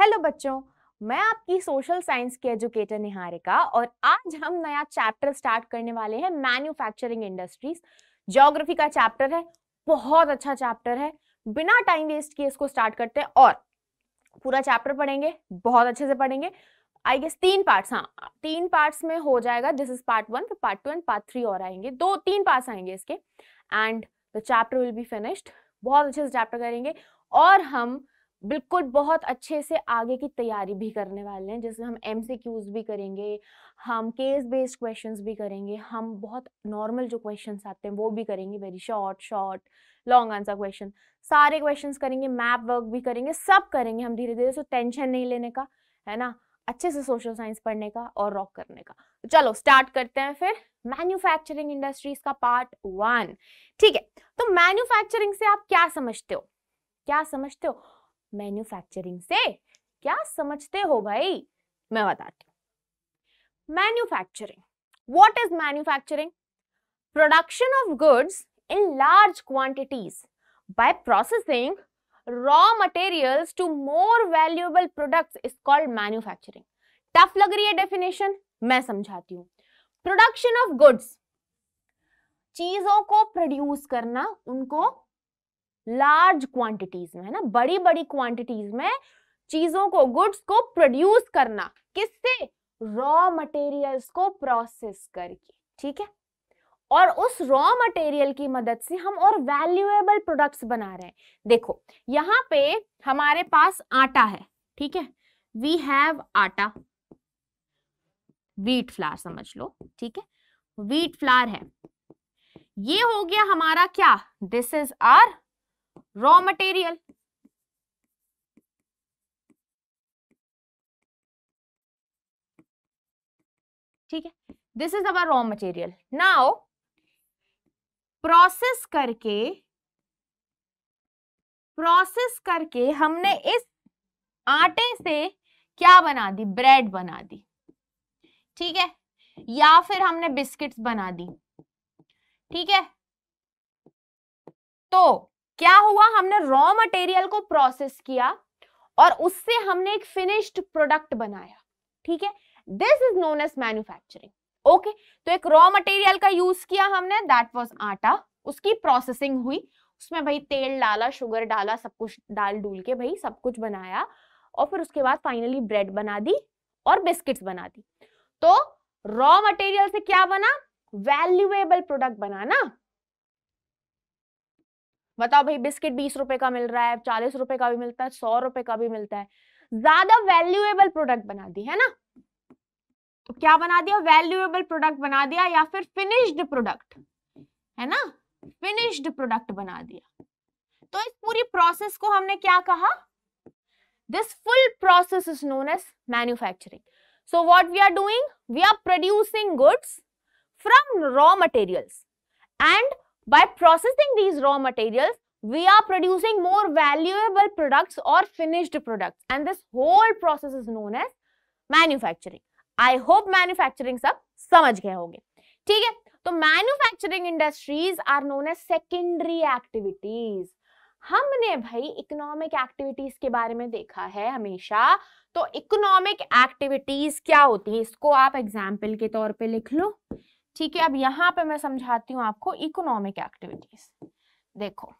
Hello बच्चों मैं आपकी सोशल साइंस की एजुकेटर निहारिका और आज हम नया चैप्टर स्टार्ट करने वाले हैं मैन्युफैक्चरिंग इंडस्ट्रीज ज्योग्राफी का चैप्टर है बहुत अच्छा चैप्टर है बिना टाइम वेस्ट किए इसको स्टार्ट करते हैं और पूरा चैप्टर पढ़ेंगे बहुत अच्छे से पढ़ेंगे आई गेस तीन पार्ट्स हाँ तीन पार्ट्स में हो जाएगा दिस इज पार्ट वन फिर part two and part three और आएंगे दो तीन पार्ट्स आएंगे इसके and the chapter will be finished बहुत अच्छे से चैप्टर करेंगे और हम बिल्कुल बहुत अच्छे से आगे की तैयारी भी करने वाले हैं जैसे हम एम भी करेंगे हम केस बेस्ड क्वेश्चन भी करेंगे हम बहुत नॉर्मल जो क्वेश्चन आते हैं वो भी करेंगे very short short long answer question सारे क्वेश्चन करेंगे मैप वर्क भी करेंगे सब करेंगे हम धीरे धीरे सो टेंशन नहीं लेने का है ना अच्छे से सोशल साइंस पढ़ने का और रॉक करने का तो चलो स्टार्ट करते हैं फिर मैन्युफैक्चरिंग इंडस्ट्रीज का पार्ट वन ठीक है तो मैन्युफैक्चरिंग से आप क्या समझते हो क्या समझते हो मैन्युफैक्चरिंग से क्या समझते हो भाई मैं बताती हूँ manufacturing what is manufacturing production of goods in large quantities by processing raw material to more valuable product is called manufacturing tough लग रही है डेफिनेशन मैं समझाती हूँ प्रोडक्शन ऑफ गुड्स चीजों को प्रोड्यूस करना उनको लार्ज क्वांटिटीज में है ना बड़ी बड़ी क्वांटिटीज में चीजों को गुड्स को प्रोड्यूस करना किससे रॉ मटेरियल्स को प्रोसेस करके ठीक है और उस रॉ मटेरियल की मदद से हम और वैल्यूएबल प्रोडक्ट्स बना रहे हैं देखो यहाँ पे हमारे पास आटा है ठीक है वी हैव आटा वीट फ्लावर समझ लो ठीक है वीट फ्लावर है ये हो गया हमारा क्या this is our raw material ठीक है this is our raw material now process करके प्रोसेस करके हमने इस आटे से क्या बना दी ब्रेड बना दी ठीक है या फिर हमने बिस्किट्स बना दी ठीक है तो क्या हुआ हमने रॉ मटेरियल को प्रोसेस किया और उससे हमने एक फिनिश्ड प्रोडक्ट बनाया ठीक है this is known as manufacturing okay तो एक रॉ मटेरियल का यूज किया हमने दैट वाज आटा उसकी प्रोसेसिंग हुई उसमें भाई तेल डाला शुगर डाला सब कुछ डाल डूल के भाई सब कुछ बनाया और फिर उसके बाद फाइनली ब्रेड बना दी और बिस्किट्स बना दी तो रॉ मटेरियल से क्या बना वैल्यूएबल प्रोडक्ट बनाना बताओ भाई बिस्किट बीस रुपए का मिल रहा है चालीस रुपए का भी मिलता है सौ रुपए का भी मिलता है ज्यादा वैल्यूएबल प्रोडक्ट बना दी है ना तो क्या बना दिया वैल्यूएबल प्रोडक्ट बना दिया या फिर फिनिश्ड प्रोडक्ट है ना फिनिश्ड प्रोडक्ट बना दिया तो इस पूरी प्रोसेस को हमने क्या कहा this full process is known as manufacturing so what we are doing we are producing goods from raw materials and By processing these raw materials, we are producing more valuable products or finished products and this whole process is known as manufacturing. I hope manufacturing सब समझ गए होंगे ठीक है तो manufacturing industries are known as secondary activities हमने भाई economic activities के बारे में देखा है हमेशा तो इकोनॉमिक एक्टिविटीज क्या होती है इसको आप एग्जाम्पल के तौर पे लिख लो ठीक है अब यहाँ पे मैं समझाती हूँ आपको इकोनॉमिक एक्टिविटीज देखो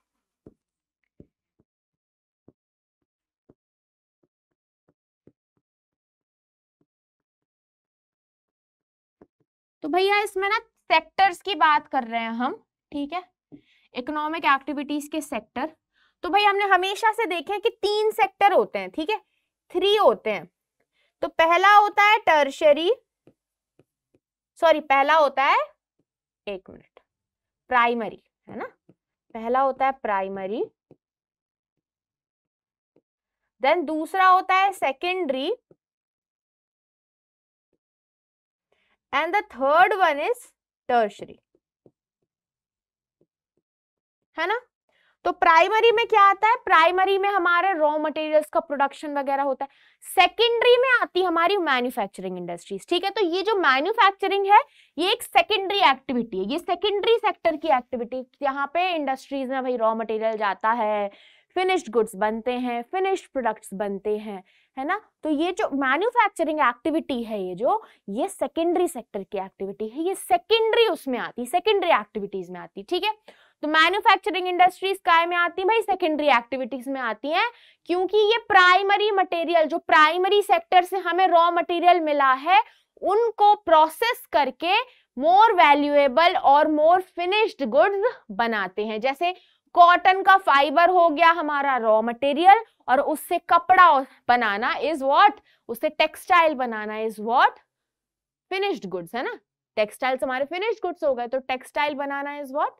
तो भैया इसमें ना सेक्टर्स की बात कर रहे हैं हम ठीक है इकोनॉमिक एक्टिविटीज के सेक्टर तो भाई हमने हमेशा से देखे कि तीन सेक्टर होते हैं ठीक है थ्री होते हैं तो पहला होता है टर्शरी सॉरी पहला होता है एक मिनट प्राइमरी है ना पहला होता है प्राइमरी देन दूसरा होता है secondary and the third one is tertiary है ना तो प्राइमरी में क्या आता है प्राइमरी में हमारे रॉ मटेरियल्स का प्रोडक्शन वगैरह होता है सेकेंडरी में आती हमारी मैन्युफैक्चरिंग इंडस्ट्रीज ठीक है तो ये जो मैन्युफैक्चरिंग है ये एक सेकेंडरी एक्टिविटी है ये सेकेंडरी सेक्टर की एक्टिविटी यहाँ पे इंडस्ट्रीज में भाई रॉ मटेरियल जाता है फिनिश्ड गुड्स बनते हैं फिनिश्ड प्रोडक्ट्स बनते हैं है ना तो ये जो मैन्युफैक्चरिंग एक्टिविटी है ये जो ये सेकेंडरी सेक्टर की एक्टिविटी है ये सेकेंडरी उसमें आती सेकेंडरी एक्टिविटीज में आती ठीक है तो मैन्युफैक्चरिंग इंडस्ट्रीज काय में आती है भाई सेकेंडरी एक्टिविटीज में आती हैं क्योंकि ये प्राइमरी मटेरियल जो प्राइमरी सेक्टर से हमें रॉ मटेरियल मिला है उनको प्रोसेस करके मोर वैल्यूएबल और मोर फिनिश्ड गुड्स बनाते हैं जैसे कॉटन का फाइबर हो गया हमारा रॉ मटेरियल और उससे कपड़ा बनाना इज वॉट उससे टेक्सटाइल बनाना इज वॉट फिनिश्ड गुड्स है ना टेक्सटाइल्स हमारे फिनिश्ड गुड्स हो गए तो टेक्सटाइल बनाना इज वॉट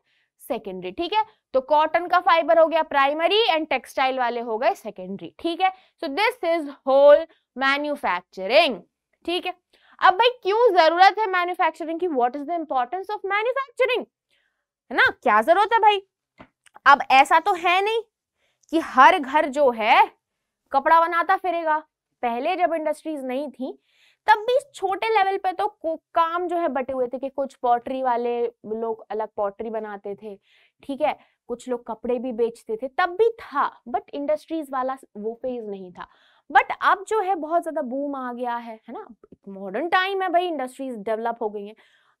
सेकेंडरी ठीक है तो कॉटन का फाइबर हो गया प्राइमरी एंड टेक्सटाइल वाले हो गए सेकेंडरी ठीक है so this is whole manufacturing ठीक है अब भाई क्यों जरूरत है मैन्युफैक्चरिंग की what is the importance of manufacturing है ना क्या जरूरत है भाई अब ऐसा तो है नहीं कि हर घर जो है कपड़ा बनाता फिरेगा पहले जब इंडस्ट्रीज नहीं थी तब भी छोटे लेवल पे तो काम जो है बटे हुए थे कि कुछ पॉटरी वाले लोग अलग पॉटरी बनाते थे ठीक है कुछ लोग कपड़े भी बेचते थे तब भी था बट इंडस्ट्रीज वाला वो फेज नहीं था बट अब जो है बहुत ज्यादा बूम आ गया है है ना मॉडर्न टाइम है भाई इंडस्ट्रीज डेवलप हो गई है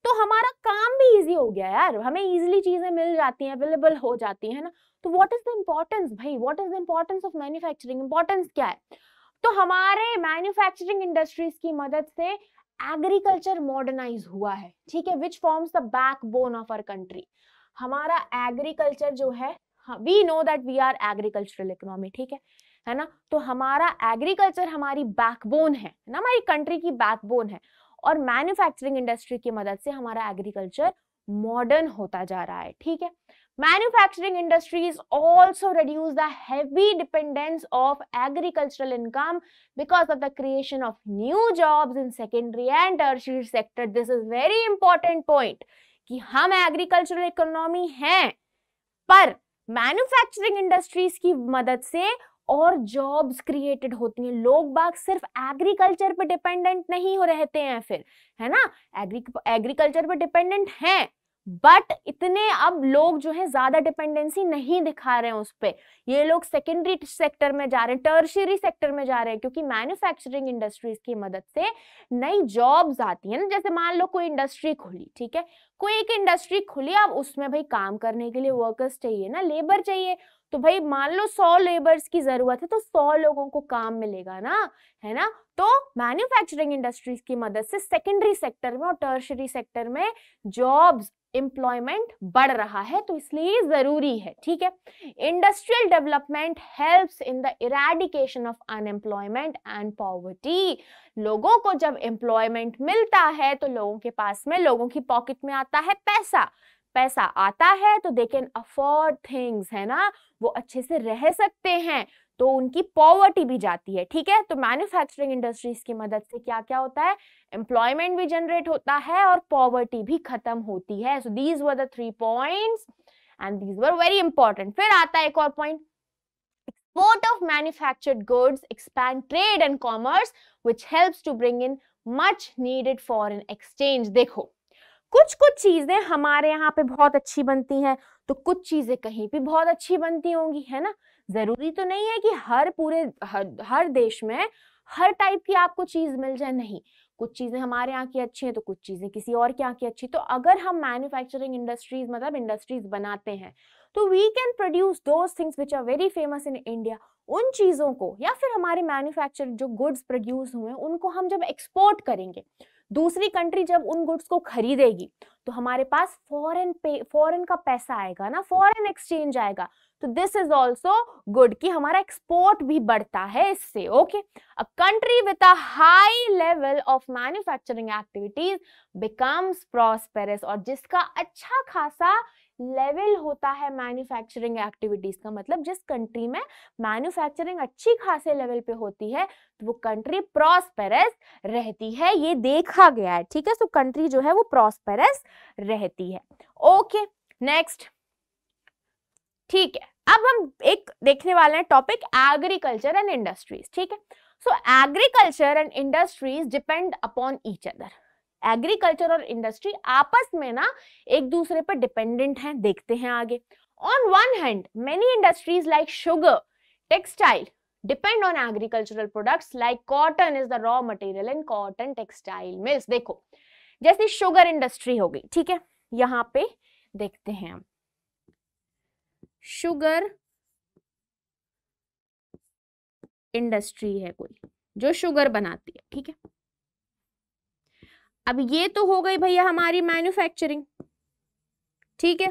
तो हमारा काम भी इजी हो गया यार हमें इजीली चीजें मिल जाती हैं अवेलेबल हो जाती हैं ना तो व्हाट इज द इम्पोर्टेंस भाई what is the importance of manufacturing importance क्या है तो हमारे मैन्युफैक्चरिंग इंडस्ट्रीज की मदद से एग्रीकल्चर मॉडर्नाइज हुआ है ठीक है which forms the backbone of our country हमारा एग्रीकल्चर जो है we know that we are agricultural economy ठीक है है ना तो हमारा एग्रीकल्चर हमारी बैकबोन है ना हमारी कंट्री की बैकबोन है और मैन्युफैक्चरिंग इंडस्ट्री की मदद से हमारा एग्रीकल्चर मॉडर्न होता जा रहा है ठीक है manufacturing industries also reduce the heavy dependence of agricultural income because of the creation of new jobs in secondary and tertiary sector this is very important point कि हम एग्रीकल्चरल इकोनॉमी हैं पर मैन्युफैक्चरिंग इंडस्ट्रीज की मदद से और jobs created होती हैं लोग बाग सिर्फ एग्रीकल्चर पर डिपेंडेंट नहीं हो रहते हैं फिर है ना एग्री एग्रीकल्चर पर डिपेंडेंट हैं बट इतने अब लोग जो है ज्यादा डिपेंडेंसी नहीं दिखा रहे हैं उस पर ये लोग सेकेंडरी सेक्टर में जा रहे हैं टर्शरी सेक्टर में जा रहे हैं क्योंकि मैन्युफैक्चरिंग इंडस्ट्रीज की मदद से नई जॉब्स आती है ना जैसे मान लो कोई इंडस्ट्री खुली ठीक है कोई एक इंडस्ट्री खुली अब उसमें भाई काम करने के लिए वर्कर्स चाहिए ना लेबर चाहिए तो भाई मान लो सौ लेबर्स की जरूरत है तो सौ लोगों को काम मिलेगा ना है ना तो मैन्युफैक्चरिंग इंडस्ट्रीज की मदद से सेकेंडरी सेक्टर में और टर्शरी सेक्टर में जॉब्स एम्प्लॉयमेंट बढ़ रहा है तो इसलिए जरूरी है ठीक है industrial development helps in the eradication of unemployment and poverty लोगों को जब एम्प्लॉयमेंट मिलता है तो लोगों के पास में लोगों की पॉकेट में आता है पैसा पैसा आता है तो दे कैन अफोर्ड थिंग्स है ना वो अच्छे से रह सकते हैं तो उनकी पॉवर्टी भी जाती है ठीक है तो मैन्युफैक्चरिंग इंडस्ट्रीज की मदद से क्या क्या होता है एम्प्लॉयमेंट भी जनरेट होता है और पॉवर्टी भी खत्म होती है so these were the three points and these were very important फिर आता है एक और point export of manufactured goods expand trade and commerce which help to bring in much needed foreign exchange देखो कुछ कुछ चीजें हमारे यहाँ पे बहुत अच्छी बनती हैं तो कुछ चीजें कहीं पे बहुत अच्छी बनती होंगी है ना जरूरी तो नहीं है कि हर पूरे हर, हर देश में हर टाइप की आपको चीज मिल जाए नहीं कुछ चीज़ें हमारे यहाँ की अच्छी हैं तो कुछ चीज़ें किसी और के यहाँ की अच्छी तो अगर हम मैन्युफैक्चरिंग इंडस्ट्रीज मतलब इंडस्ट्रीज बनाते हैं तो we can produce those things which are very famous in India उन चीज़ों को या फिर हमारे मैन्युफैक्चर जो गुड्स प्रोड्यूस हुए उनको हम जब एक्सपोर्ट करेंगे दूसरी कंट्री जब उन गुड्स को खरीदेगी तो हमारे पास फॉरेन पे फॉरेन का पैसा आएगा ना फॉरेन एक्सचेंज आएगा तो दिस इज ऑल्सो गुड कि हमारा एक्सपोर्ट भी बढ़ता है इससे okay a country with a high level of manufacturing activities becomes prosperous और जिसका अच्छा खासा लेवल होता है मैन्युफैक्चरिंग एक्टिविटीज का मतलब जिस कंट्री में मैन्युफैक्चरिंग अच्छी खासे लेवल पे होती है तो वो कंट्री प्रॉस्पेरस रहती है ये देखा गया है ठीक है सो कंट्री जो है वो प्रॉस्पेरस रहती है ओके नेक्स्ट ठीक है अब हम एक देखने वाले हैं टॉपिक एग्रीकल्चर एंड इंडस्ट्रीज ठीक है so agriculture and industries depend upon each other agriculture और इंडस्ट्री आपस में ना एक दूसरे पर डिपेंडेंट हैं देखते हैं आगे on one hand many industries like sugar textile depend on agricultural products like cotton is the raw material in cotton textile mills देखो जैसे शुगर इंडस्ट्री हो गई ठीक है यहाँ पे देखते हैं हम शुगर इंडस्ट्री है कोई जो शुगर बनाती है ठीक है अब ये तो हो गई भैया हमारी मैन्युफैक्चरिंग ठीक है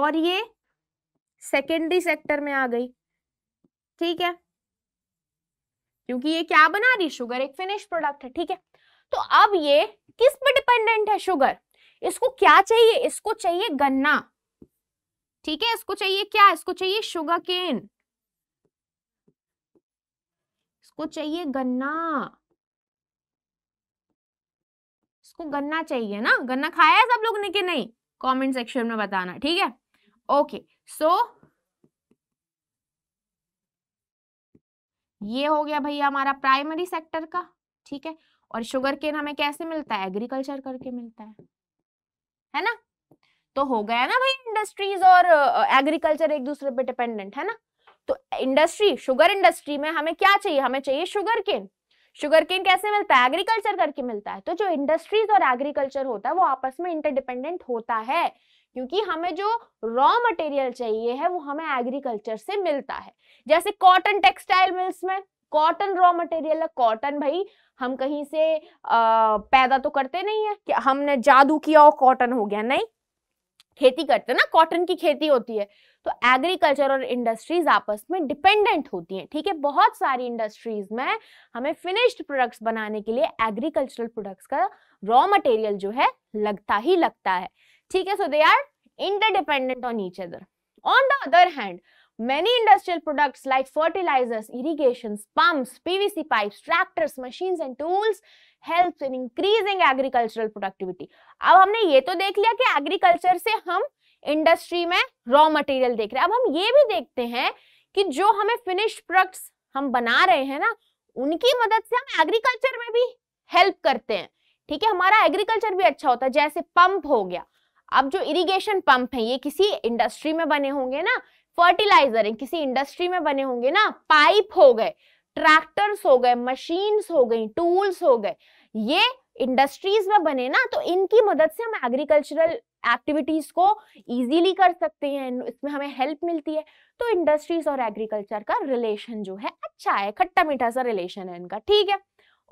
और ये सेकेंडरी सेक्टर में आ गई ठीक है क्योंकि ये क्या बना रही शुगर एक फिनिश प्रोडक्ट है ठीक है तो अब ये किस पर डिपेंडेंट है शुगर इसको क्या चाहिए इसको चाहिए गन्ना ठीक है इसको चाहिए क्या इसको चाहिए शुगर केन इसको चाहिए गन्ना इसको गन्ना चाहिए ना गन्ना खाया है सब लोग ने कि नहीं कमेंट सेक्शन में बताना ठीक है ओके सो ये हो गया भैया हमारा प्राइमरी सेक्टर का ठीक है और शुगर केन हमें कैसे मिलता है एग्रीकल्चर करके मिलता है है ना तो हो गया ना भाई इंडस्ट्रीज और एग्रीकल्चर एक दूसरे पे डिपेंडेंट है ना तो इंडस्ट्री शुगर इंडस्ट्री में हमें क्या चाहिए हमें चाहिए शुगर केन शुगर केन कैसे मिलता है एग्रीकल्चर करके मिलता है तो जो इंडस्ट्रीज और एग्रीकल्चर होता है वो आपस में इंटरडिपेंडेंट होता है क्योंकि हमें जो रॉ मटेरियल चाहिए है वो हमें एग्रीकल्चर से मिलता है जैसे कॉटन टेक्सटाइल मिल्स में कॉटन रॉ मटेरियल है कॉटन भाई हम कहीं से आ, पैदा तो करते नहीं है कि हमने जादू किया और कॉटन हो गया नहीं खेती करते ना कॉटन की खेती होती है तो एग्रीकल्चर और इंडस्ट्रीज आपस में डिपेंडेंट होती हैं ठीक है बहुत सारी इंडस्ट्रीज में हमें फिनिश्ड प्रोडक्ट्स बनाने के लिए एग्रीकल्चरल प्रोडक्ट्स का रॉ मटेरियल जो है लगता ही लगता है ठीक है so they are interdependent on each other on the other hand many industrial products like fertilisers irrigation pump PVC pipe tractors machine and tools help in increasing agricultural productivity अब हमने ये तो देख लिया कि एग्रीकल्चर से हम इंडस्ट्री में रॉ मटेरियल देख रहे हैं अब हम ये भी देखते हैं कि जो हमें फिनिश्ड प्रोडक्ट्स हम बना रहे हैं ना उनकी मदद से हम एग्रीकल्चर में भी हेल्प करते हैं ठीक है हमारा एग्रीकल्चर भी अच्छा होता है जैसे पंप हो गया अब जो इरिगेशन पंप है ये किसी इंडस्ट्री में बने होंगे ना फर्टिलाइजर है किसी इंडस्ट्री में बने होंगे ना पाइप हो गए ट्रैक्टर्स हो गए मशीन्स हो गई टूल्स हो गए ये इंडस्ट्रीज में बने ना तो इनकी मदद से हम एग्रीकल्चरल एक्टिविटीज को इजीली कर सकते हैं इसमें हमें हेल्प मिलती है तो इंडस्ट्रीज और एग्रीकल्चर का रिलेशन जो है अच्छा है खट्टा मीठा सा रिलेशन है इनका ठीक है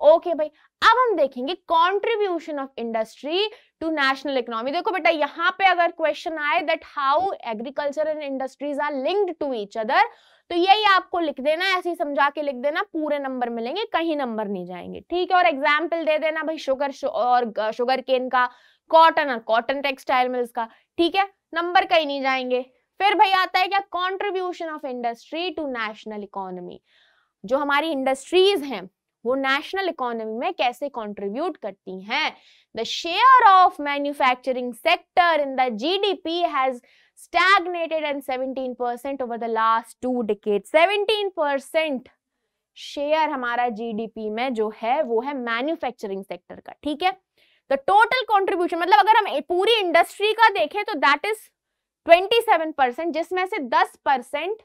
ओके okay भाई अब हम देखेंगे contribution of industry to national economy देखो बेटा यहाँ पे अगर क्वेश्चन आए that how agriculture and industries are linked to each other तो यही आपको लिख देना ऐसे ही समझा के लिख देना पूरे नंबर मिलेंगे कहीं नंबर नहीं जाएंगे ठीक है और एग्जाम्पल दे देना भाई शुगर शु, और शुगर केन का कॉटन और कॉटन टेक्सटाइल मिल्स का ठीक है नंबर कहीं नहीं जाएंगे फिर भाई आता है क्या contribution of industry to national economy जो हमारी इंडस्ट्रीज हैं वो नेशनल इकोनॉमी में कैसे कंट्रीब्यूट करती हैं the share of manufacturing sector in the G D P has seventeen percent over the last two two seventeen percent share हमारा GDP में जो है वो है मैन्युफैक्चरिंग सेक्टर का ठीक है द टोटल कॉन्ट्रीब्यूशन मतलब अगर हम पूरी इंडस्ट्री का देखें तो दैट इज 27 परसेंट जिसमें से 10 परसेंट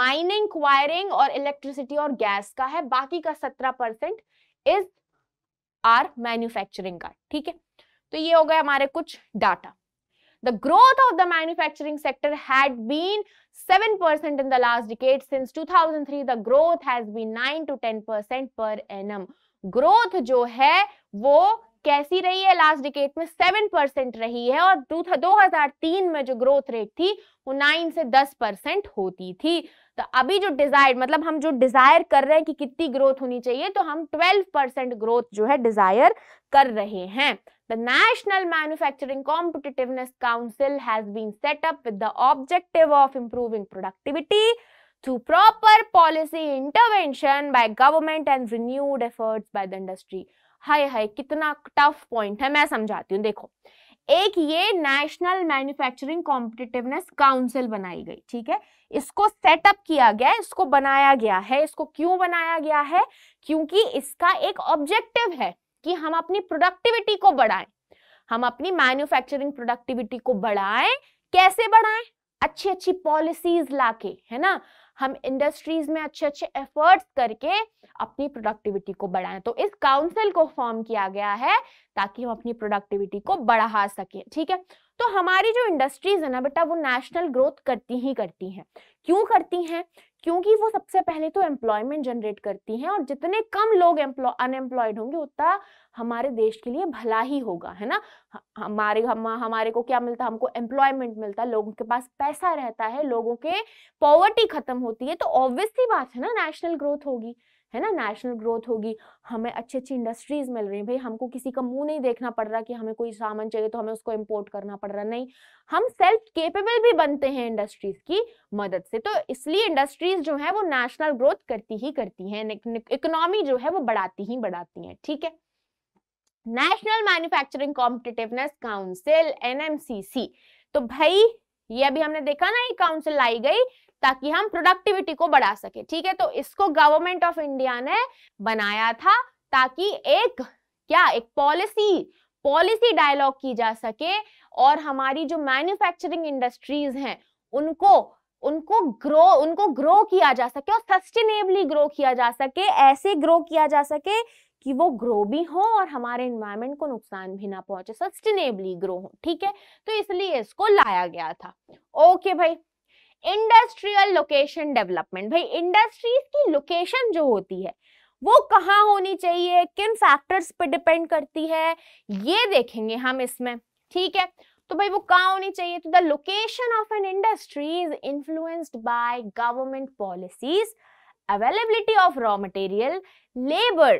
माइनिंग क्वायरिंग और इलेक्ट्रिसिटी और गैस का है बाकी का 17 परसेंट इज आर मैन्युफैक्चरिंग का ठीक है तो ये हो गया हमारे कुछ data the growth of the manufacturing sector had been 7% in the last decade since 2003 the growth has been 9 to 10% per annum growth जो है वो कैसी रही है लास्ट डिकेट में सेवन परसेंट रही है और दो हजार तीन में जो ग्रोथ रेट थी वो नाइन से दस परसेंट होती थी तो अभी जो डिजायर मतलब हम जो डिजायर कर रहे हैं कि कितनी ग्रोथ होनी चाहिए तो हम ट्वेल्व परसेंट ग्रोथ जो है डिजायर कर रहे हैं the national manufacturing competitiveness council has been set up with the objective of improving productivity through proper policy intervention by government and renewed effort by the industry हाय हाय कितना टफ पॉइंट है मैं समझाती हूँ देखो एक ये नेशनल मैन्युफैक्चरिंग कॉम्पिटिटिवनेस काउंसिल बनाई गई ठीक है इसको सेटअप किया गया है इसको बनाया गया है इसको क्यों बनाया गया है क्योंकि इसका एक ऑब्जेक्टिव है कि हम अपनी प्रोडक्टिविटी को बढ़ाएं हम अपनी मैन्युफैक्चरिंग प्रोडक्टिविटी को बढ़ाएं कैसे बढ़ाएं अच्छी अच्छी पॉलिसीज लाके है ना हम इंडस्ट्रीज में अच्छे अच्छे एफर्ट्स करके अपनी प्रोडक्टिविटी को बढ़ाएं तो इस काउंसिल को फॉर्म किया गया है ताकि हम अपनी प्रोडक्टिविटी को बढ़ा सकें ठीक है तो हमारी जो इंडस्ट्रीज है ना बेटा वो नेशनल ग्रोथ करती ही करती हैं क्यों करती हैं क्योंकि वो सबसे पहले तो एम्प्लॉयमेंट जनरेट करती हैं और जितने कम लोग अनएम्प्लॉयड होंगे उतना हमारे देश के लिए भला ही होगा है ना हमारे हम हमारे को क्या मिलता है हमको एम्प्लॉयमेंट मिलता है लोगों के पास पैसा रहता है लोगों के पॉवर्टी खत्म होती है तो ऑब्वियसली बात है ना नेशनल ग्रोथ होगी है ना नेशनल ग्रोथ होगी हमें अच्छी अच्छी इंडस्ट्रीज मिल रही है भाई हमको किसी का मुंह नहीं देखना पड़ रहा कि हमें कोई सामान चाहिए तो हमें उसको इम्पोर्ट करना पड़ रहा नहीं हम सेल्फ केपेबल भी बनते हैं इंडस्ट्रीज की मदद से तो इसलिए इंडस्ट्रीज जो है वो नेशनल ग्रोथ करती ही करती है इकोनॉमी जो है वो बढ़ाती ही बढ़ाती है ठीक है national manufacturing competitiveness council NMCC तो भाई ये अभी हमने देखा ना ये काउंसिल लाई गई ताकि हम प्रोडक्टिविटी को बढ़ा सके ठीक है तो इसको गवर्नमेंट ऑफ इंडिया ने बनाया था ताकि एक क्या एक पॉलिसी पॉलिसी डायलॉग की जा सके और हमारी जो मैन्युफैक्चरिंग इंडस्ट्रीज हैं उनको उनको ग्रो उनको ग्रो किया जा सके और सस्टेनेबली ग्रो किया जा सके ऐसे ग्रो किया जा सके कि वो ग्रो भी हो और हमारे इन्वायरमेंट को नुकसान भी ना पहुंचे सस्टेनेबली ग्रो हो ठीक है तो इसलिए इसको लाया गया था ओके भाई इंडस्ट्रियल लोकेशन डेवलपमेंट भाई इंडस्ट्रीज की लोकेशन जो होती है वो कहाँ होनी चाहिए किन फैक्टर्स पे डिपेंड करती है ये देखेंगे हम इसमें ठीक है तो भाई वो कहाँ होनी चाहिए तो the location of an industry is influenced by government policies availability of raw material labour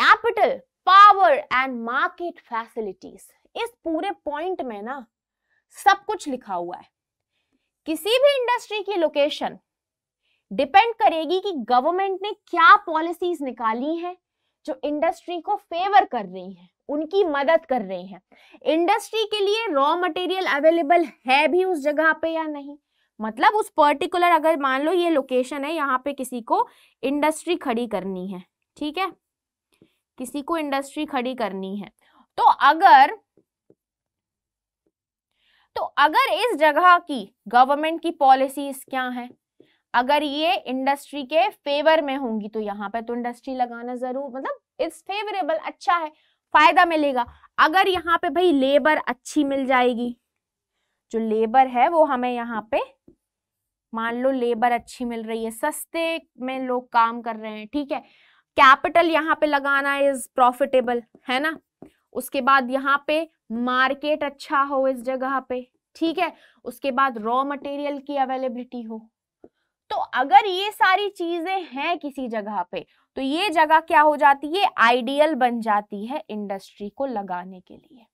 capital power and market facilities इस पूरे पॉइंट में ना सब कुछ लिखा हुआ है किसी भी इंडस्ट्री की लोकेशन डिपेंड करेगी कि गवर्नमेंट ने क्या पॉलिसीज निकाली हैं जो इंडस्ट्री को फेवर कर रही हैं उनकी मदद कर रही हैं इंडस्ट्री के लिए रॉ मटेरियल अवेलेबल है भी उस जगह पे या नहीं मतलब उस पर्टिकुलर अगर मान लो ये लोकेशन है यहाँ पे किसी को इंडस्ट्री खड़ी करनी है ठीक है किसी को इंडस्ट्री खड़ी करनी है तो अगर तो अगर इस जगह की गवर्नमेंट की पॉलिसीज क्या हैं अगर ये इंडस्ट्री के फेवर में होंगी तो यहाँ पे तो इंडस्ट्री लगाना जरूर मतलब इट्स फेवरेबल अच्छा है फायदा मिलेगा अगर यहाँ पे भाई लेबर अच्छी मिल जाएगी जो लेबर है वो हमें यहाँ पे मान लो लेबर अच्छी मिल रही है सस्ते में लोग काम कर रहे हैं ठीक है कैपिटल यहाँ पे लगाना इज प्रॉफिटेबल है ना उसके बाद यहाँ पे मार्केट अच्छा हो इस जगह पे ठीक है उसके बाद रॉ मटेरियल की अवेलेबिलिटी हो तो अगर ये सारी चीजें हैं किसी जगह पे तो ये जगह क्या हो जाती है आइडियल बन जाती है इंडस्ट्री को लगाने के लिए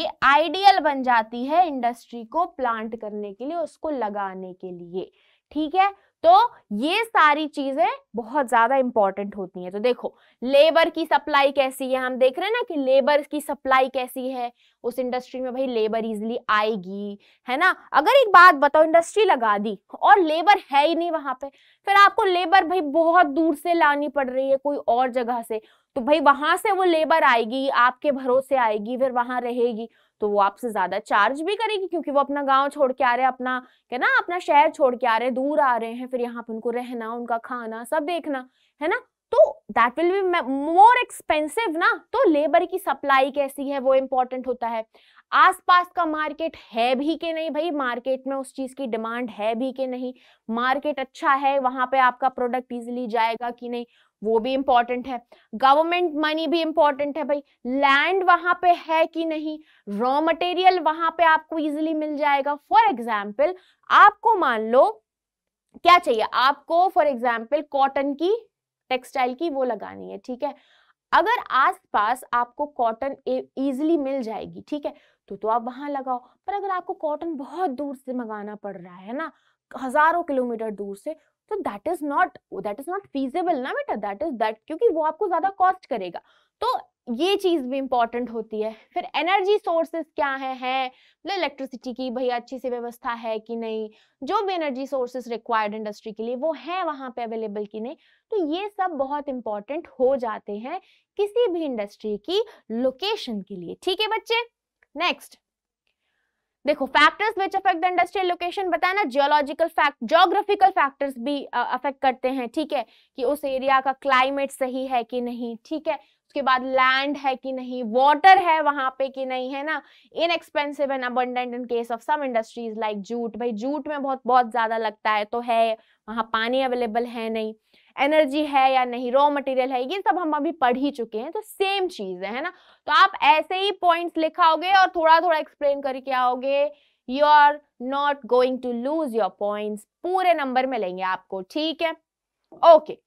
ये आइडियल बन जाती है इंडस्ट्री को प्लांट करने के लिए उसको लगाने के लिए ठीक है तो ये सारी चीजें बहुत ज्यादा इंपॉर्टेंट होती हैं तो देखो लेबर की सप्लाई कैसी है हम देख रहे हैं ना कि लेबर की सप्लाई कैसी है उस इंडस्ट्री में भाई लेबर इजिली आएगी है ना अगर एक बात बताओ इंडस्ट्री लगा दी और लेबर है ही नहीं वहां पे फिर आपको लेबर भाई बहुत दूर से लानी पड़ रही है कोई और जगह से तो भाई वहां से वो लेबर आएगी आपके भरोसे आएगी फिर वहां रहेगी तो वो आपसे ज्यादा चार्ज भी करेगी क्योंकि वो अपना गांव छोड़ के आ रहे हैं अपना क्या ना अपना शहर छोड़ के आ रहे हैं दूर आ रहे हैं फिर यहाँ पे उनको रहना उनका खाना सब देखना है ना तो that will be more expensive ना तो लेबर की सप्लाई कैसी है वो इम्पोर्टेंट होता है आसपास का मार्केट है भी कि नहीं भाई मार्केट में उस चीज़ की डिमांड है भी कि नहीं मार्केट अच्छा है वहां पे आपका प्रोडक्ट इजीली जाएगा कि नहीं वो भी इंपॉर्टेंट है गवर्नमेंट मनी भी इंपॉर्टेंट है भाई लैंड वहां पे है कि नहीं रॉ मटेरियल वहां पे आपको इजीली मिल जाएगा फॉर एग्जाम्पल आपको मान लो क्या चाहिए आपको फॉर एग्जाम्पल कॉटन की टेक्सटाइल की वो लगानी है ठीक है अगर आसपास आपको कॉटन इजिली मिल जाएगी ठीक है तो तो आप वहां लगाओ पर अगर आपको कॉटन बहुत दूर से मंगाना पड़ रहा है ना हजारों किलोमीटर दूर से तो that is not that is not feasible ना बेटा दैट इज दैट क्योंकि वो आपको ज्यादा कॉस्ट करेगा तो ये चीज भी इंपॉर्टेंट होती है फिर एनर्जी सोर्सेस क्या है मतलब इलेक्ट्रिसिटी की भैया अच्छी सी व्यवस्था है कि नहीं जो भी एनर्जी सोर्सेस रिक्वायर्ड इंडस्ट्री के लिए वो है वहां पे अवेलेबल कि नहीं तो ये सब बहुत इंपॉर्टेंट हो जाते हैं किसी भी इंडस्ट्री की लोकेशन के लिए ठीक है बच्चे नेक्स्ट देखो factors which affect the industrial location बताया ना जियोलॉजिकल फैक्ट जोग्राफिकल फैक्टर्स भी अफेक्ट करते हैं ठीक है कि उस एरिया का क्लाइमेट सही है कि नहीं ठीक है उसके बाद लैंड है कि नहीं वाटर है वहां पे कि नहीं है ना inexpensive and abundant in case of some industries like jute भाई जूट में बहुत बहुत ज्यादा लगता है तो है वहां पानी अवेलेबल है नहीं एनर्जी है या नहीं रॉ मटेरियल है ये सब हम अभी पढ़ ही चुके हैं तो सेम चीज है, ना तो आप ऐसे ही पॉइंट्स लिखाओगे और थोड़ा थोड़ा एक्सप्लेन करके आओगे you are not going to lose your points पूरे नंबर में लेंगे आपको ठीक है ओके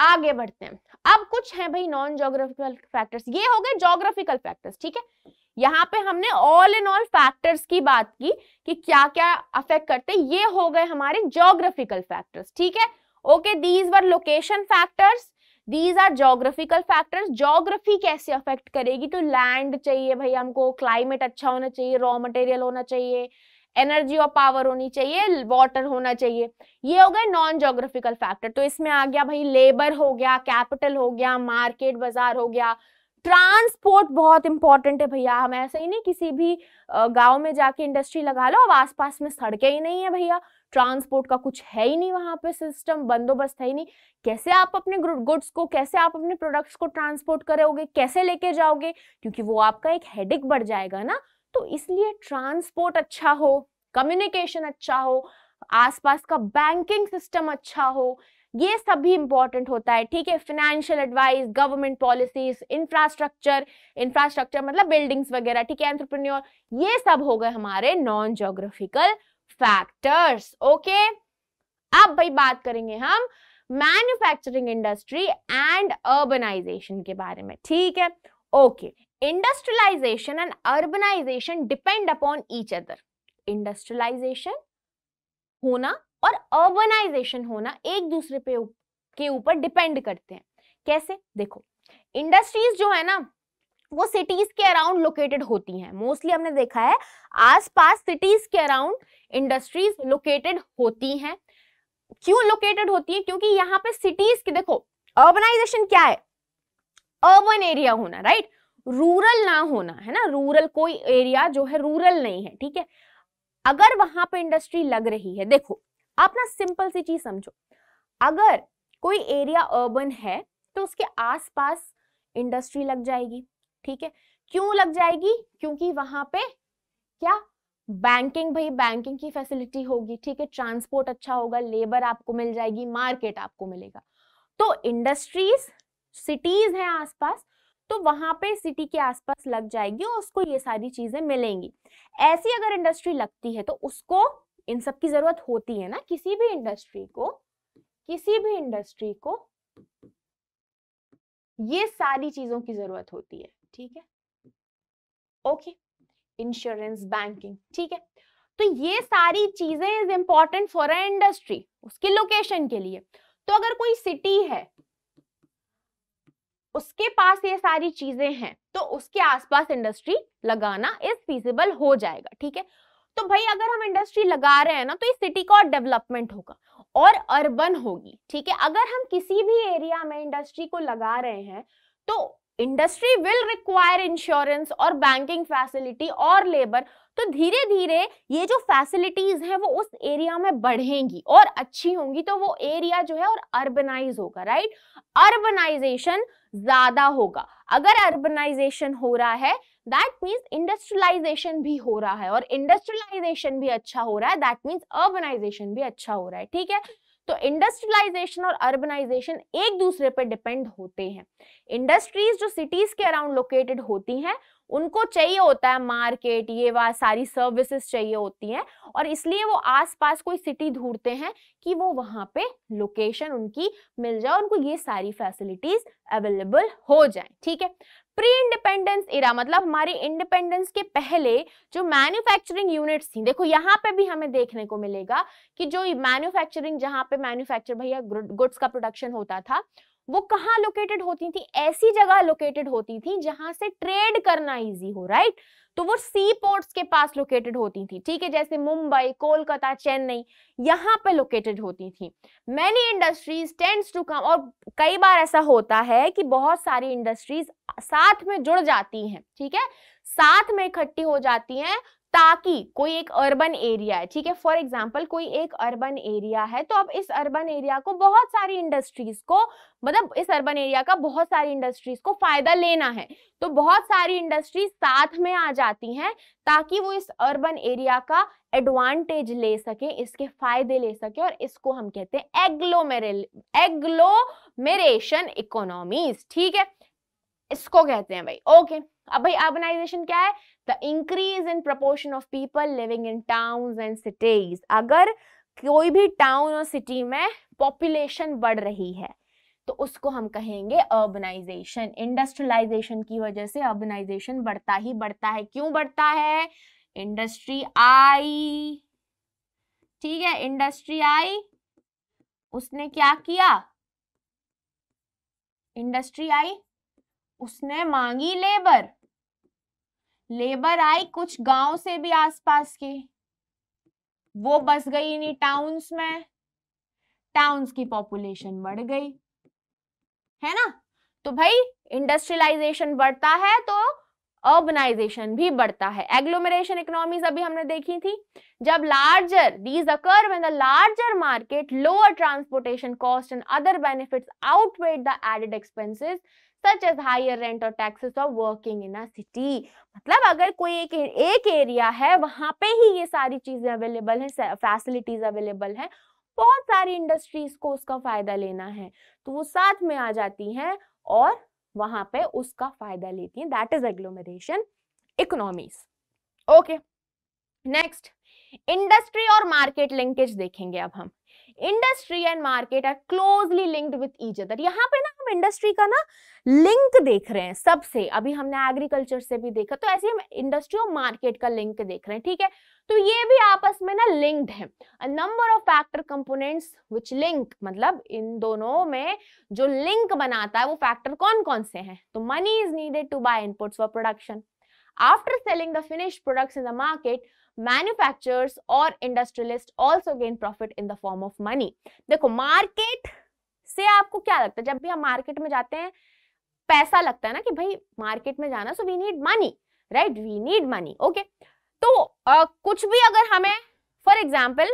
आगे बढ़ते हैं अब कुछ है भाई नॉन जोग्राफिकल फैक्टर्स ये हो गए जोग्राफिकल फैक्टर्स ठीक है यहाँ पे हमने ऑल इन ऑल फैक्टर्स की बात की कि क्या क्या अफेक्ट करते ये हो गए हमारे जोग्राफिकल फैक्टर्स ठीक है okay these were location factors these are geographical factors geography कैसे अफेक्ट करेगी तो लैंड चाहिए भाई हमको क्लाइमेट अच्छा होना चाहिए रॉ मटेरियल होना चाहिए एनर्जी और पावर होनी चाहिए वाटर होना चाहिए ये हो गए नॉन जोग्राफिकल फैक्टर तो इसमें आ गया भाई लेबर हो गया कैपिटल हो गया मार्केट बाजार हो गया ट्रांसपोर्ट बहुत इंपॉर्टेंट है भैया हम ऐसे ही नहीं किसी भी गांव में जाके इंडस्ट्री लगा लो अब आसपास में सड़कें ही नहीं है भैया ट्रांसपोर्ट का कुछ है ही नहीं वहां पे सिस्टम बंदोबस्त है ही नहीं कैसे आप अपने गुड्स को कैसे आप अपने प्रोडक्ट्स को ट्रांसपोर्ट करोगे कैसे लेके जाओगे क्योंकि वो आपका एक हेडिक बढ़ जाएगा ना तो इसलिए ट्रांसपोर्ट अच्छा हो कम्युनिकेशन अच्छा हो आसपास का बैंकिंग सिस्टम अच्छा हो ये सब भी इंपॉर्टेंट होता है ठीक है financial advice government policies infrastructure infrastructure मतलब बिल्डिंग्स वगैरह ठीक है एंट्रप्रन्योर ये सब हो गए हमारे नॉन जोग्राफिकल फैक्टर्स ओके अब भाई बात करेंगे हम मैन्युफैक्चरिंग इंडस्ट्री एंड अर्बनाइजेशन के बारे में ठीक है okay industrialisation and urbanisation depend upon each other industrialisation होना और अर्बनाइजेशन होना एक दूसरे पे के ऊपर डिपेंड करते हैं कैसे देखो इंडस्ट्रीज जो है ना वो सिटीज के अराउंड लोकेटेड होती हैं मोस्टली हमने देखा है आसपास सिटीज के अराउंड इंडस्ट्रीज लोकेटेड होती हैं क्यों लोकेटेड होती है क्योंकि यहाँ पे सिटीज की देखो अर्बनाइजेशन क्या है अर्बन एरिया होना राइट रूरल ना होना है ना रूरल कोई एरिया जो है रूरल नहीं है ठीक है अगर वहां पे इंडस्ट्री लग रही है देखो आप ना सिंपल सी चीज समझो अगर कोई एरिया अर्बन है तो उसके आसपास इंडस्ट्री लग जाएगी ठीक है क्यों लग जाएगी क्योंकि वहां पे क्या बैंकिंग भाई बैंकिंग की फैसिलिटी होगी ठीक है ट्रांसपोर्ट अच्छा होगा लेबर आपको मिल जाएगी मार्केट आपको मिलेगा तो इंडस्ट्रीज सिटीज हैं आसपास तो वहां पे सिटी के आसपास लग जाएगी और उसको ये सारी चीजें मिलेंगी ऐसी अगर इंडस्ट्री लगती है तो उसको इन सब की जरूरत होती है ना किसी भी इंडस्ट्री को किसी भी इंडस्ट्री को ये सारी चीजों की जरूरत होती है ठीक है ओके इंश्योरेंस बैंकिंग ठीक है तो ये सारी चीजें is important for a industry उसकी लोकेशन के लिए तो अगर कोई सिटी है उसके पास ये सारी चीजें हैं तो उसके आसपास इंडस्ट्री लगाना इज फीजिबल हो जाएगा ठीक है तो भाई अगर हम इंडस्ट्री लगा रहे हैं ना तो ये सिटी का और डेवलपमेंट होगा और अर्बन होगी ठीक है अगर हम किसी भी एरिया में इंडस्ट्री को लगा रहे हैं तो इंडस्ट्री विल रिक्वायर इंश्योरेंस और बैंकिंग फैसिलिटी और लेबर तो धीरे धीरे ये जो फैसिलिटीज हैं वो उस एरिया में बढ़ेंगी और अच्छी होंगी तो वो एरिया जो है और अर्बनाइज होगा राइट अर्बनाइजेशन ज्यादा होगा अगर अर्बनाइजेशन हो रहा है दैट मीन्स इंडस्ट्रियलाइजेशन भी हो रहा है और इंडस्ट्रियलाइजेशन भी अच्छा हो रहा है दैट मीन्स अर्बनाइजेशन भी अच्छा हो रहा है ठीक है तो इंडस्ट्रियलाइजेशन और अर्बनाइजेशन एक दूसरे पर डिपेंड होते हैं इंडस्ट्रीज जो सिटीज के अराउंड लोकेटेड होती हैं उनको चाहिए होता है मार्केट ये वह सारी सर्विसेज चाहिए होती हैं और इसलिए वो आसपास कोई सिटी ढूंढते हैं कि वो वहाँ पे लोकेशन उनकी मिल जाए उनको ये सारी फैसिलिटीज अवेलेबल हो जाए ठीक है प्री इंडिपेंडेंस इरा मतलब हमारे इंडिपेंडेंस के पहले जो मैन्युफैक्चरिंग यूनिट्स थी देखो यहाँ पे भी हमें देखने को मिलेगा कि जो मैन्युफैक्चरिंग जहाँ पे मैन्युफैक्चर भैया गुड्स का प्रोडक्शन होता था वो कहाँ लोकेटेड होती थी ऐसी जगह लोकेटेड होती थी जहां से ट्रेड करना इजी हो राइट तो वो सी पोर्ट्स के पास लोकेटेड होती थी ठीक है जैसे मुंबई कोलकाता चेन्नई यहाँ पे लोकेटेड होती थी many industries tends to come और कई बार ऐसा होता है कि बहुत सारी इंडस्ट्रीज साथ में जुड़ जाती हैं ठीक है साथ में इकट्ठी हो जाती हैं ताकि कोई एक अर्बन एरिया है ठीक है फॉर एग्जाम्पल कोई एक अर्बन एरिया है तो अब इस अर्बन एरिया को बहुत सारी इंडस्ट्रीज को मतलब इस अर्बन एरिया का बहुत सारी इंडस्ट्रीज को फायदा लेना है तो बहुत सारी इंडस्ट्रीज साथ में आ जाती हैं ताकि वो इस अर्बन एरिया का एडवांटेज ले सके इसके फायदे ले सके और इसको हम कहते हैं एग्लोमेरे एग्लोमेरेशन इकोनॉमीज ठीक है इसको कहते हैं भाई ओके अब भाई अर्बनाइजेशन क्या है the increase in proportion of people living in town and cities अगर कोई भी टाउन और सिटी में पॉपुलेशन बढ़ रही है तो उसको हम कहेंगे अर्बनाइजेशन इंडस्ट्रियलाइजेशन की वजह से अर्बनाइजेशन बढ़ता ही बढ़ता है क्यों बढ़ता है इंडस्ट्री आई ठीक है इंडस्ट्री आई उसने क्या किया इंडस्ट्री आई उसने मांगी लेबर लेबर आई कुछ गांव से भी आसपास के वो बस गई इन्हीं टाउन्स में टाउन्स की पॉपुलेशन बढ़ गई है ना तो भाई इंडस्ट्रियलाइजेशन बढ़ता है तो अर्बनाइजेशन भी बढ़ता है एग्लोमरेशन इकोनॉमीज अभी हमने देखी थी जब larger these occur when the larger market lower transportation cost and other benefits outweigh the added expenses such as higher rent और taxes of working in a city मतलब अगर कोई एक एक एरिया है वहां पे ही ये सारी चीजें अवेलेबल है फैसिलिटीज अवेलेबल है बहुत सारी इंडस्ट्रीज को उसका फायदा लेना है तो वो साथ में आ जाती हैं और वहां पे उसका फायदा लेती हैं that is agglomeration economies okay next industry और मार्केट लिंकेज देखेंगे अब हम industry and market are closely linked with each other यहाँ पे ना हम इंडस्ट्री का ना लिंक देख रहे हैं सबसे अभी हमने एग्रीकल्चर से भी देखा तो ऐसे हम इंडस्ट्री और मार्केट का लिंक देख रहे हैं ठीक है तो ये भी आपस में ना लिंक्ड है number of factor components which link मतलब इन दोनों में जो लिंक बनाता है वो फैक्टर कौन कौन से हैं तो money is needed to buy inputs for production after selling the finished products in the market manufacturers और industrialist also gain profit in the form of money देखो मार्केट से आपको क्या लगता है जब भी हम मार्केट में जाते हैं पैसा लगता है ना कि भाई मार्केट में जाना so we need money right we need money okay तो आ, कुछ भी अगर हमें फॉर एग्जाम्पल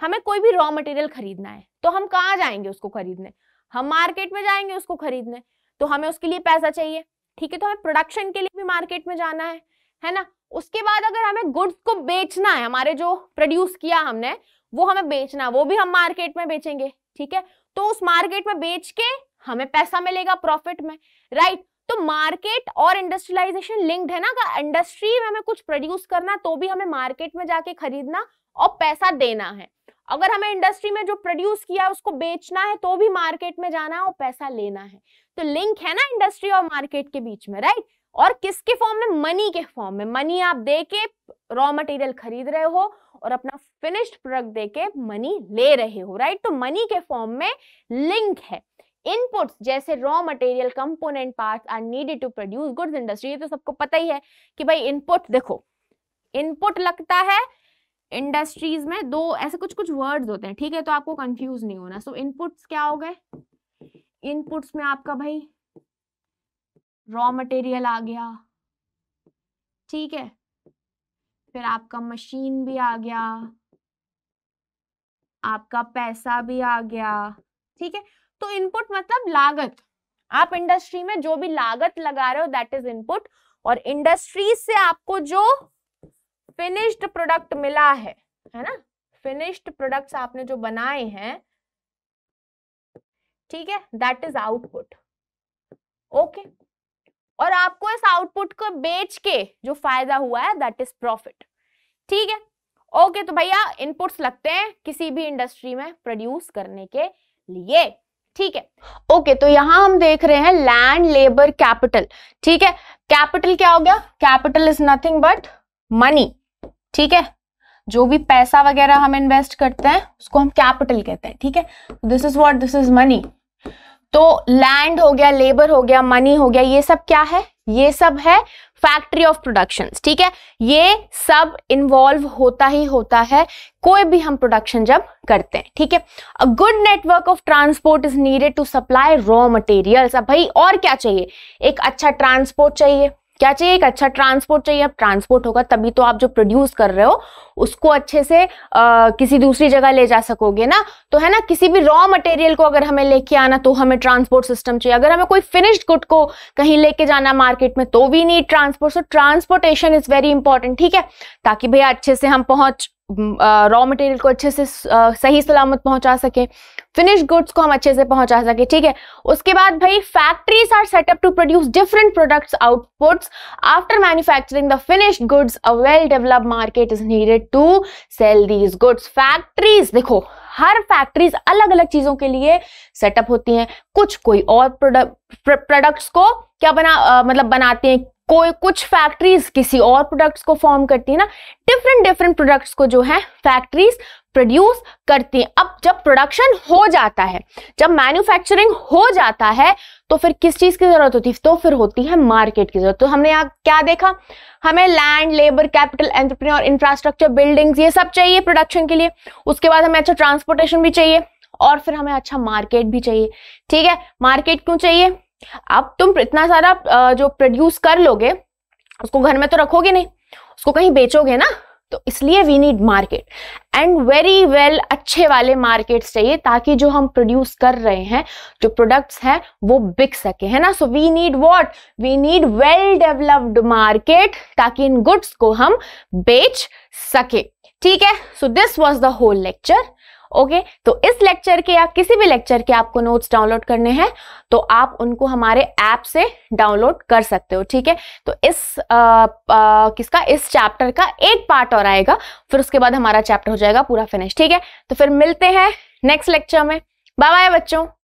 हमें कोई भी रॉ मटेरियल खरीदना है तो हम कहाँ जाएंगे उसको खरीदने हम मार्केट में जाएंगे उसको खरीदने तो हमें उसके लिए पैसा चाहिए ठीक है तो हमें प्रोडक्शन के लिए भी मार्केट में जाना है है ना उसके बाद अगर हमें गुड्स को बेचना है हमारे जो प्रोड्यूस किया हमने वो हमें बेचना है वो भी हम मार्केट में बेचेंगे ठीक है तो उस मार्केट में बेच के हमें पैसा मिलेगा प्रॉफिट में राइट तो मार्केट और इंडस्ट्रियलाइजेशन लिंक्ड है ना का इंडस्ट्री में हमें कुछ प्रोड्यूस करना तो भी हमें मार्केट में जाके खरीदना और पैसा देना है अगर हमें इंडस्ट्री में जो प्रोड्यूस किया है उसको बेचना है तो भी मार्केट में जाना है और पैसा लेना है तो लिंक है ना इंडस्ट्री और मार्केट के बीच में राइट और किसके फॉर्म में मनी के फॉर्म में मनी आप दे के रॉ मटेरियल खरीद रहे हो और अपना फिनिश्ड प्रोडक्ट दे के मनी ले रहे हो राइट तो मनी के फॉर्म में लिंक है इनपुट्स जैसे raw material component parts are needed to produce goods industry ये तो सबको पता ही है कि भाई इनपुट देखो इनपुट लगता है इंडस्ट्रीज में दो ऐसे कुछ कुछ वर्ड्स होते हैं ठीक है तो आपको कंफ्यूज नहीं होना सो so, इनपुट्स क्या हो गए इनपुट्स में आपका भाई रॉ मटेरियल आ गया ठीक है फिर आपका मशीन भी आ गया आपका पैसा भी आ गया ठीक है तो इनपुट मतलब लागत आप इंडस्ट्री में जो भी लागत लगा रहे हो दैट इज इनपुट और इंडस्ट्री से आपको जो फिनिश्ड प्रोडक्ट मिला है है ना फिनिश्ड प्रोडक्ट्स आपने जो बनाए हैं ठीक है दैट इज आउटपुट ओके और आपको इस आउटपुट को बेच के जो फायदा हुआ है दैट इज प्रॉफिट ठीक है ओके तो भैया इनपुट्स लगते हैं किसी भी इंडस्ट्री में प्रोड्यूस करने के लिए ठीक है ओके okay, तो यहां हम देख रहे हैं लैंड लेबर कैपिटल ठीक है कैपिटल क्या हो गया capital is nothing but money ठीक है जो भी पैसा वगैरह हम इन्वेस्ट करते हैं उसको हम कैपिटल कहते हैं ठीक है this is what this is money तो लैंड हो गया लेबर हो गया मनी हो गया ये सब क्या है ये सब है फैक्ट्री ऑफ प्रोडक्शन ठीक है ये सब इन्वॉल्व होता ही होता है कोई भी हम प्रोडक्शन जब करते हैं ठीक है a good network of transport is needed to supply raw materials अब भाई और क्या चाहिए एक अच्छा ट्रांसपोर्ट चाहिए क्या चाहिए एक अच्छा ट्रांसपोर्ट चाहिए अब ट्रांसपोर्ट होगा तभी तो आप जो प्रोड्यूस कर रहे हो उसको अच्छे से आ, किसी दूसरी जगह ले जा सकोगे ना तो है ना किसी भी रॉ मटेरियल को अगर हमें लेके आना तो हमें ट्रांसपोर्ट सिस्टम चाहिए अगर हमें कोई फिनिश्ड गुड को कहीं लेके जाना मार्केट में तो भी need transport so transportation is very important ठीक है ताकि भैया अच्छे से हम पहुंच रॉ मटेरियल को अच्छे से आ, सही सलामत पहुंचा सके फिनिश गुड्स को हम अच्छे से पहुंचा सके ठीक है उसके बाद भाई factories are set up to produce different products outputs after manufacturing the finish goods a well develop market is needed to sell these goods factories देखो हर फैक्ट्रीज अलग अलग चीजों के लिए सेटअप होती हैं कुछ कोई और प्रोडक्ट्स को क्या बना आ, मतलब बनाते हैं कोई कुछ फैक्ट्रीज किसी और प्रोडक्ट्स को फॉर्म करती है ना डिफरेंट डिफरेंट प्रोडक्ट्स को जो है फैक्ट्रीज प्रोड्यूस करती हैं अब जब प्रोडक्शन हो जाता है जब मैन्युफैक्चरिंग हो जाता है तो फिर किस चीज़ की ज़रूरत होती है तो फिर होती है मार्केट की ज़रूरत तो हमने यहाँ क्या देखा हमें land labour capital entrepreneur infrastructure buildings ये सब चाहिए प्रोडक्शन के लिए उसके बाद हमें अच्छा ट्रांसपोर्टेशन भी चाहिए और फिर हमें अच्छा मार्केट भी चाहिए ठीक है मार्केट क्यों चाहिए अब तुम इतना सारा जो प्रोड्यूस कर लोगे उसको घर में तो रखोगे नहीं उसको कहीं बेचोगे ना तो इसलिए we need market and very well अच्छे वाले मार्केट्स चाहिए ताकि जो हम प्रोड्यूस कर रहे हैं जो प्रोडक्ट्स हैं वो बिक सके है ना so we need what we need well developed market ताकि इन गुड्स को हम बेच सके ठीक है so this was the whole lecture okay तो इस लेक्चर के या किसी भी लेक्चर के आपको नोट्स डाउनलोड करने हैं तो आप उनको हमारे ऐप से डाउनलोड कर सकते हो ठीक है तो इस आ, आ, किसका इस चैप्टर का एक पार्ट और आएगा फिर उसके बाद हमारा चैप्टर हो जाएगा पूरा फिनिश ठीक है तो फिर मिलते हैं नेक्स्ट लेक्चर में बाय बाय बच्चों